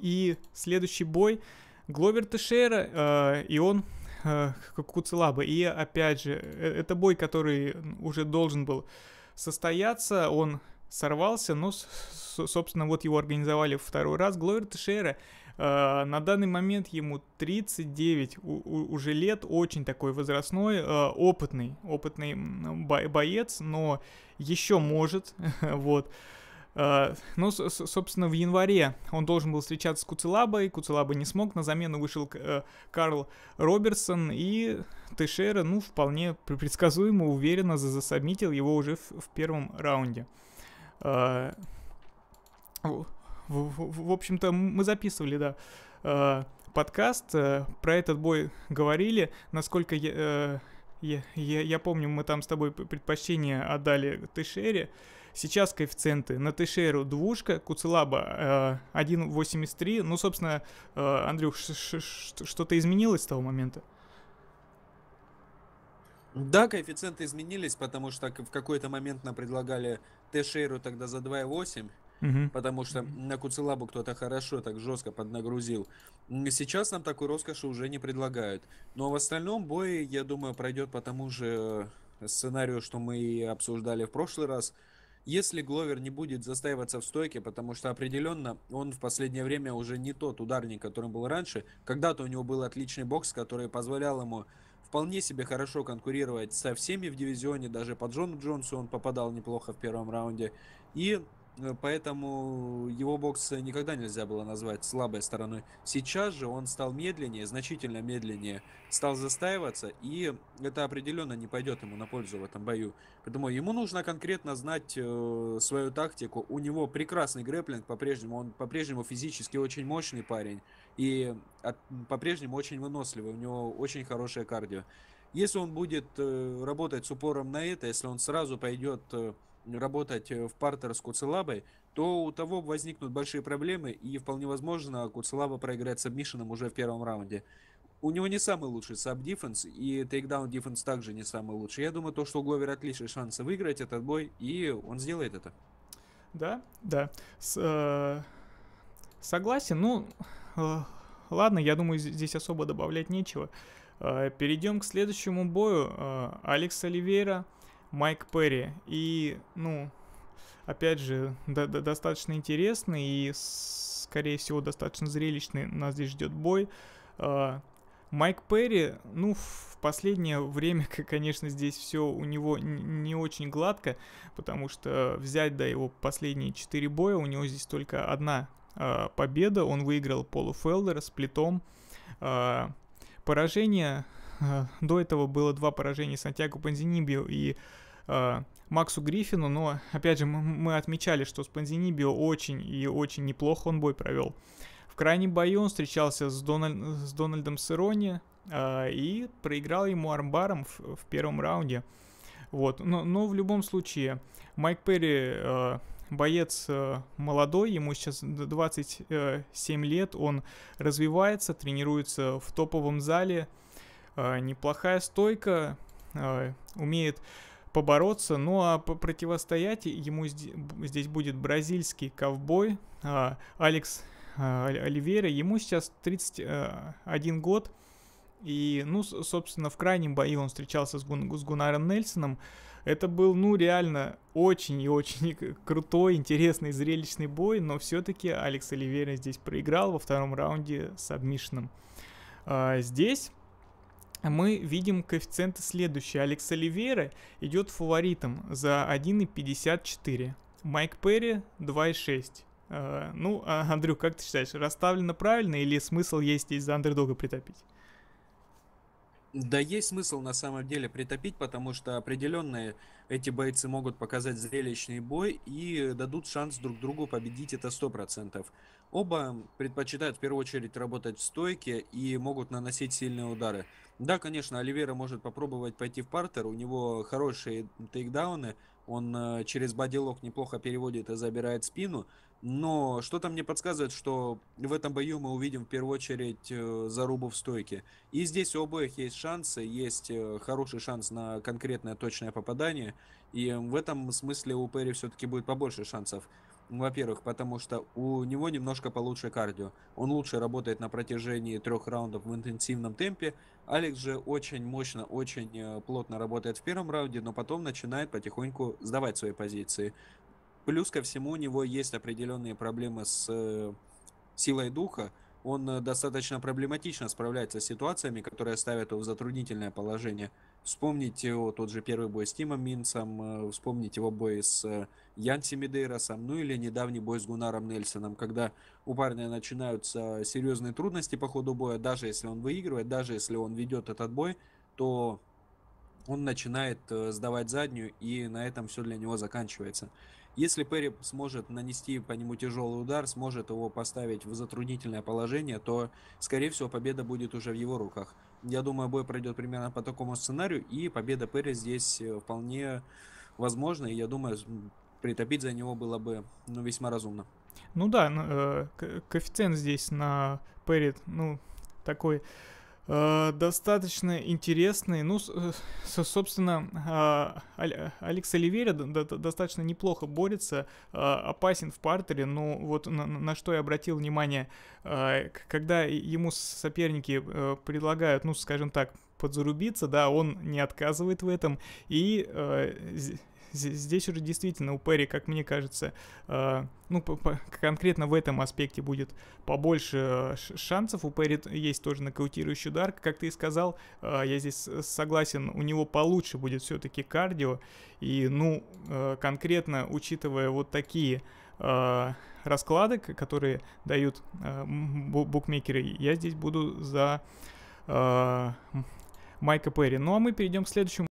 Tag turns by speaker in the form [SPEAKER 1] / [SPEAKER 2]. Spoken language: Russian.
[SPEAKER 1] И следующий бой Гловер Тешера, э, и он э, Куцелаба. И опять же, э, это бой, который уже должен был состояться, он сорвался, но, собственно, вот его организовали второй раз. Гловер Тешера э, на данный момент ему 39 у, у, уже лет, очень такой возрастной, э, опытный, опытный бо боец, но еще может, вот. Э, ну, собственно, в январе он должен был встречаться с Куцелабой, Куцелаба не смог, на замену вышел э, Карл Робертсон, и Тейшера, ну, вполне предсказуемо, уверенно засобмитил его уже в первом раунде. Э, в общем-то, мы записывали, да, подкаст, про этот бой говорили, насколько я... Я, я, помню, мы там с тобой предпочтение отдали Тейшере. Сейчас коэффициенты на Тейшеру двушка, Куцелаба э, 1.83. Ну, собственно, э, Андрюх, что-то изменилось с того момента?
[SPEAKER 2] Да, коэффициенты изменились, потому что в какой-то момент нам предлагали Тешейру тогда за 2,8, угу. потому что на Куцелабу кто-то хорошо так жестко поднагрузил. Сейчас нам такой роскоши уже не предлагают. Но в остальном бой, я думаю, пройдет по тому же сценарию, что мы обсуждали в прошлый раз – если Гловер не будет застаиваться в стойке, потому что определенно он в последнее время уже не тот ударник, которым был раньше. Когда-то у него был отличный бокс, который позволял ему вполне себе хорошо конкурировать со всеми в дивизионе. Даже по Джону Джонсу он попадал неплохо в первом раунде. И Э, поэтому его бокс никогда нельзя было назвать слабой стороной. Сейчас же он стал медленнее, значительно медленнее, стал застаиваться, и это определенно не пойдет ему на пользу в этом бою. Поэтому ему нужно конкретно знать э, свою тактику. У него прекрасный грэплинг по-прежнему, он по-прежнему физически очень мощный парень, и по-прежнему очень выносливый, у него очень хорошее кардио. Если он будет э, работать с упором на это, если он сразу пойдет... Э, работать э, в партер с Куцелабой, то у того возникнут большие проблемы, и вполне возможно Куцелаба проиграет сабмишином уже в первом раунде. У него не самый лучший саб-дефенс, и тейкдаун дефенс также не самый лучший. Я думаю, то, что у Гловера отличные шансы выиграть этот бой, и он сделает это.
[SPEAKER 1] Да, да. С, э, согласен, ну, э, ладно, я думаю, здесь особо добавлять нечего. Э, перейдем к следующему бою. Э, Алекс Оливейра... Э, Майк Перри. И, ну, опять же, да -да достаточно интересный и, скорее всего, достаточно зрелищный нас здесь ждет бой. А, Майк Перри, ну, в последнее время, конечно, здесь все у него не очень гладко, потому что взять, да, его последние четыре боя, у него здесь только одна э, победа, он выиграл Полу Фелдера с плитом. Э, поражение Э, до этого было два поражения Сантьяго Панзинибио и э, Максу Гриффину, но, опять же, мы, отмечали, что с Панзинибио очень и очень неплохо он бой провел. В крайнем бою он встречался с, Дональ... с Дональдом Сирони э, и проиграл ему армбаром в, в первом раунде. Вот, но, но в любом случае, Майк Перри э, боец э, молодой, ему сейчас 27 лет, он развивается, тренируется в топовом зале, Э, неплохая стойка, э, умеет побороться. Ну а противостоять ему здесь будет бразильский ковбой а, Алекс а, Оливейра. Ему сейчас 31 э, год. И, ну, собственно, в крайнем бою он встречался с, Гун, с Гунаром Нельсоном. Это был, ну, реально очень и очень крутой, интересный, зрелищный бой, но все-таки Алекс Оливейра здесь проиграл во втором раунде с обмишином. А, здесь мы видим коэффициенты следующие. Алекс Оливейра идет фаворитом за 1,54. Майк Перри 2,6. Uh, э, ну, а, Андрю, как ты считаешь, расставлено правильно или смысл есть здесь за андердога притопить?
[SPEAKER 2] Да есть смысл на самом деле притопить, потому что определенные эти бойцы могут показать зрелищный бой и дадут шанс друг другу победить, это сто процентов. Оба предпочитают в первую очередь работать в стойке и могут наносить сильные удары. Да, конечно, Оливера может попробовать пойти в партер, у него хорошие тейкдауны, он э, через бодилок неплохо переводит и забирает спину, но что-то мне подсказывает, что в этом бою мы увидим в первую очередь э, зарубу в стойке. И здесь у обоих есть шансы, есть э, хороший шанс на конкретное точное попадание. И в этом смысле у Перри все-таки будет побольше шансов. Во-первых, потому что у него немножко получше кардио. Он лучше работает на протяжении трех раундов в интенсивном темпе. Алекс же очень мощно, очень э, плотно работает в первом раунде, но потом начинает потихоньку сдавать свои позиции. Плюс ко всему у него есть определенные проблемы с э, силой духа. Он э, достаточно проблематично справляется с ситуациями, которые ставят его в затруднительное положение. Вспомните его тот же первый бой с Тимом Минцем, э, вспомните его бой с Янси Медейросом, ну или недавний бой с Гунаром Нельсоном, когда у парня начинаются серьезные трудности по ходу боя, даже если он выигрывает, даже если он ведет этот бой, то он начинает сдавать заднюю, и на этом все для него заканчивается. Если Перри сможет нанести по нему тяжелый удар, сможет его поставить в затруднительное положение, то, скорее всего, победа будет уже в его руках. Я думаю, бой пройдет примерно по такому сценарию, и победа Перри здесь э, вполне возможна, и я думаю, притопить за него было бы ну, весьма разумно.
[SPEAKER 1] Ну да, э, коэффициент здесь на Перри, ну, такой Э, достаточно интересный. Ну, э, собственно, э, Алекс Оливера достаточно неплохо борется, опасен в партере, но вот на, что я обратил внимание, когда ему соперники предлагают, ну, скажем так, подзарубиться, да, он не отказывает в этом, и Здесь уже действительно у Перри, как мне кажется, э, ну, конкретно в этом аспекте будет побольше э, шансов. У Перри есть тоже нокаутирующий удар. Как ты и сказал, э, я здесь согласен, у него получше будет все-таки кардио. И, ну, конкретно, учитывая вот такие расклады, которые дают букмекеры, я здесь буду за Майка Перри. Ну а мы перейдем к следующему